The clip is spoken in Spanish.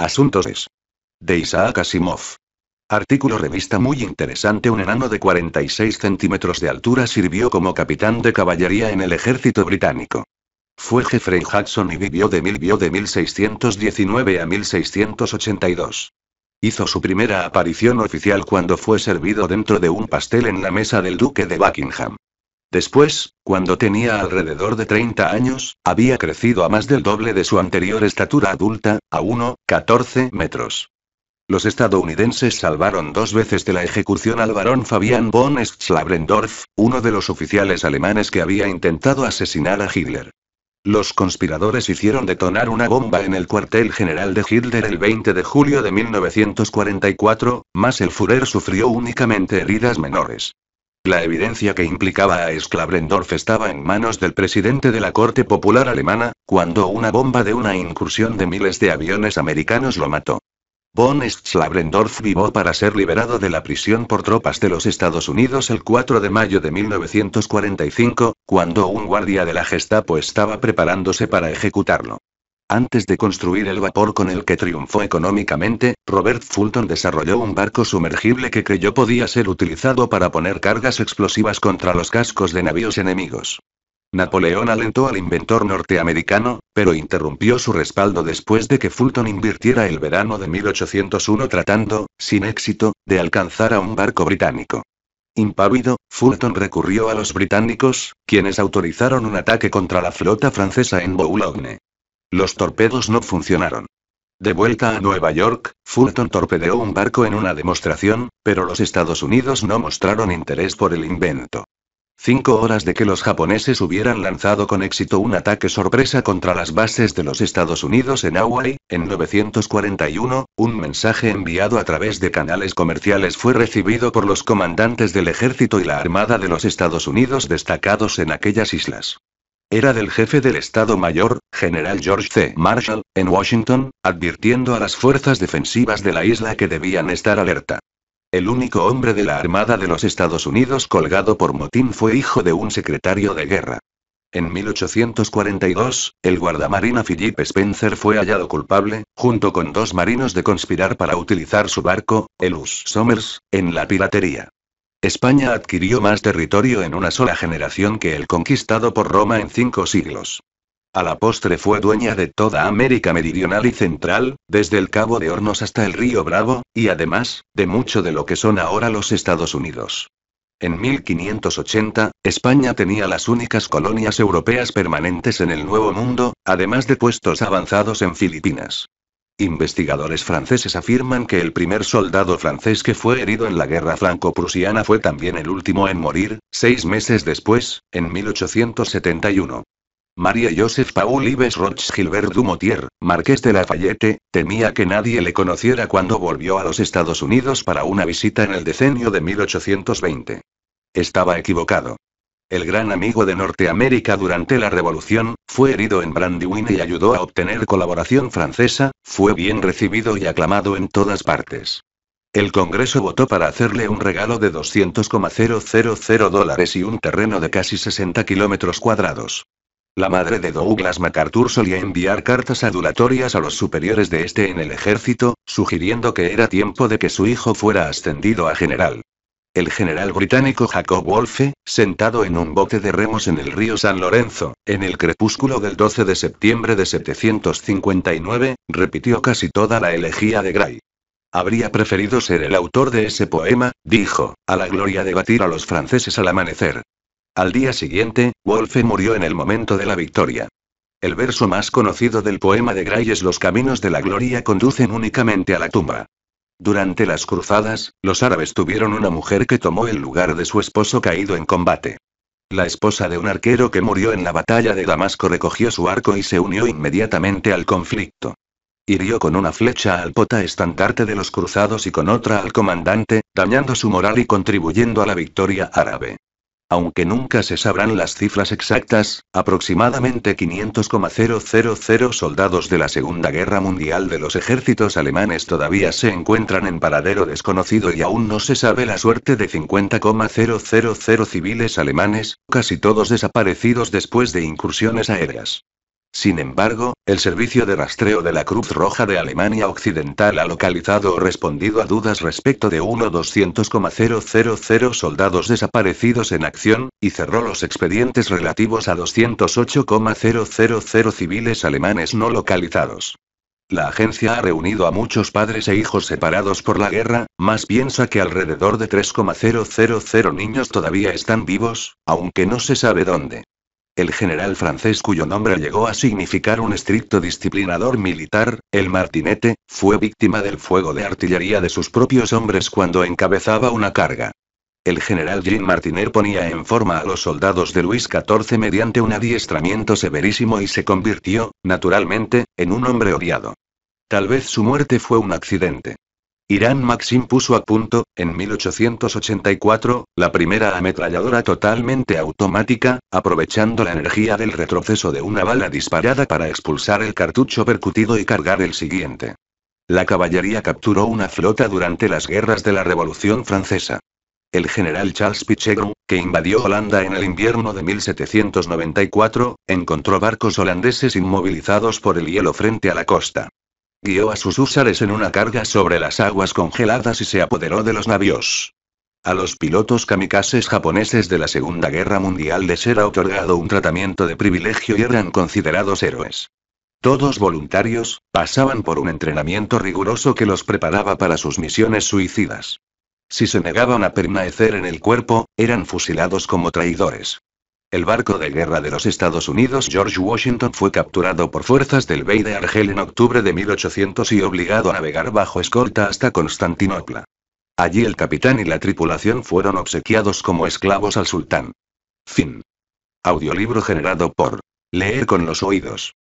Asuntos es. De Isaac Asimov. Artículo revista muy interesante. Un enano de 46 centímetros de altura sirvió como capitán de caballería en el ejército británico. Fue Jeffrey Jackson y vivió de, mil, vivió de 1619 a 1682. Hizo su primera aparición oficial cuando fue servido dentro de un pastel en la mesa del duque de Buckingham. Después, cuando tenía alrededor de 30 años, había crecido a más del doble de su anterior estatura adulta, a 1,14 metros. Los estadounidenses salvaron dos veces de la ejecución al barón Fabian von Schlabrendorf, uno de los oficiales alemanes que había intentado asesinar a Hitler. Los conspiradores hicieron detonar una bomba en el cuartel general de Hitler el 20 de julio de 1944, más el Führer sufrió únicamente heridas menores. La evidencia que implicaba a Sklabrendorf estaba en manos del presidente de la Corte Popular Alemana, cuando una bomba de una incursión de miles de aviones americanos lo mató. Von Sklabrendorf vivó para ser liberado de la prisión por tropas de los Estados Unidos el 4 de mayo de 1945, cuando un guardia de la Gestapo estaba preparándose para ejecutarlo. Antes de construir el vapor con el que triunfó económicamente, Robert Fulton desarrolló un barco sumergible que creyó podía ser utilizado para poner cargas explosivas contra los cascos de navíos enemigos. Napoleón alentó al inventor norteamericano, pero interrumpió su respaldo después de que Fulton invirtiera el verano de 1801 tratando, sin éxito, de alcanzar a un barco británico. Impávido, Fulton recurrió a los británicos, quienes autorizaron un ataque contra la flota francesa en Boulogne. Los torpedos no funcionaron. De vuelta a Nueva York, Fulton torpedeó un barco en una demostración, pero los Estados Unidos no mostraron interés por el invento. Cinco horas de que los japoneses hubieran lanzado con éxito un ataque sorpresa contra las bases de los Estados Unidos en Hawaii, en 1941, un mensaje enviado a través de canales comerciales fue recibido por los comandantes del ejército y la Armada de los Estados Unidos destacados en aquellas islas. Era del jefe del Estado Mayor, general George C. Marshall, en Washington, advirtiendo a las fuerzas defensivas de la isla que debían estar alerta. El único hombre de la Armada de los Estados Unidos colgado por motín fue hijo de un secretario de guerra. En 1842, el guardamarina Philip Spencer fue hallado culpable, junto con dos marinos de conspirar para utilizar su barco, el US Somers, en la piratería. España adquirió más territorio en una sola generación que el conquistado por Roma en cinco siglos. A la postre fue dueña de toda América Meridional y Central, desde el Cabo de Hornos hasta el Río Bravo, y además, de mucho de lo que son ahora los Estados Unidos. En 1580, España tenía las únicas colonias europeas permanentes en el Nuevo Mundo, además de puestos avanzados en Filipinas. Investigadores franceses afirman que el primer soldado francés que fue herido en la guerra franco-prusiana fue también el último en morir, seis meses después, en 1871. María Joseph Paul Ives Roch Gilbert Dumotier, marqués de Lafayette, temía que nadie le conociera cuando volvió a los Estados Unidos para una visita en el decenio de 1820. Estaba equivocado el gran amigo de Norteamérica durante la Revolución, fue herido en Brandywine y ayudó a obtener colaboración francesa, fue bien recibido y aclamado en todas partes. El Congreso votó para hacerle un regalo de 200,000 dólares y un terreno de casi 60 kilómetros cuadrados. La madre de Douglas MacArthur solía enviar cartas adulatorias a los superiores de este en el ejército, sugiriendo que era tiempo de que su hijo fuera ascendido a general. El general británico Jacob Wolfe, sentado en un bote de remos en el río San Lorenzo, en el crepúsculo del 12 de septiembre de 759, repitió casi toda la elegía de Gray. Habría preferido ser el autor de ese poema, dijo, a la gloria de batir a los franceses al amanecer. Al día siguiente, Wolfe murió en el momento de la victoria. El verso más conocido del poema de Gray es Los caminos de la gloria conducen únicamente a la tumba. Durante las cruzadas, los árabes tuvieron una mujer que tomó el lugar de su esposo caído en combate. La esposa de un arquero que murió en la batalla de Damasco recogió su arco y se unió inmediatamente al conflicto. Hirió con una flecha al pota estandarte de los cruzados y con otra al comandante, dañando su moral y contribuyendo a la victoria árabe aunque nunca se sabrán las cifras exactas, aproximadamente 500,000 soldados de la Segunda Guerra Mundial de los ejércitos alemanes todavía se encuentran en paradero desconocido y aún no se sabe la suerte de 50,000 civiles alemanes, casi todos desaparecidos después de incursiones aéreas. Sin embargo, el servicio de rastreo de la Cruz Roja de Alemania Occidental ha localizado o respondido a dudas respecto de 200,000 soldados desaparecidos en acción, y cerró los expedientes relativos a 208,000 civiles alemanes no localizados. La agencia ha reunido a muchos padres e hijos separados por la guerra, más piensa que alrededor de 3,000 niños todavía están vivos, aunque no se sabe dónde el general francés cuyo nombre llegó a significar un estricto disciplinador militar, el martinete, fue víctima del fuego de artillería de sus propios hombres cuando encabezaba una carga. El general Jean Martinet ponía en forma a los soldados de Luis XIV mediante un adiestramiento severísimo y se convirtió, naturalmente, en un hombre odiado. Tal vez su muerte fue un accidente. Irán Maxim puso a punto, en 1884, la primera ametralladora totalmente automática, aprovechando la energía del retroceso de una bala disparada para expulsar el cartucho percutido y cargar el siguiente. La caballería capturó una flota durante las guerras de la Revolución Francesa. El general Charles Pichegru, que invadió Holanda en el invierno de 1794, encontró barcos holandeses inmovilizados por el hielo frente a la costa. Guió a sus húsares en una carga sobre las aguas congeladas y se apoderó de los navíos. A los pilotos kamikazes japoneses de la Segunda Guerra Mundial les era otorgado un tratamiento de privilegio y eran considerados héroes. Todos voluntarios, pasaban por un entrenamiento riguroso que los preparaba para sus misiones suicidas. Si se negaban a permanecer en el cuerpo, eran fusilados como traidores. El barco de guerra de los Estados Unidos George Washington fue capturado por fuerzas del Bey de Argel en octubre de 1800 y obligado a navegar bajo escolta hasta Constantinopla. Allí el capitán y la tripulación fueron obsequiados como esclavos al sultán. Fin. Audiolibro generado por Leer con los oídos.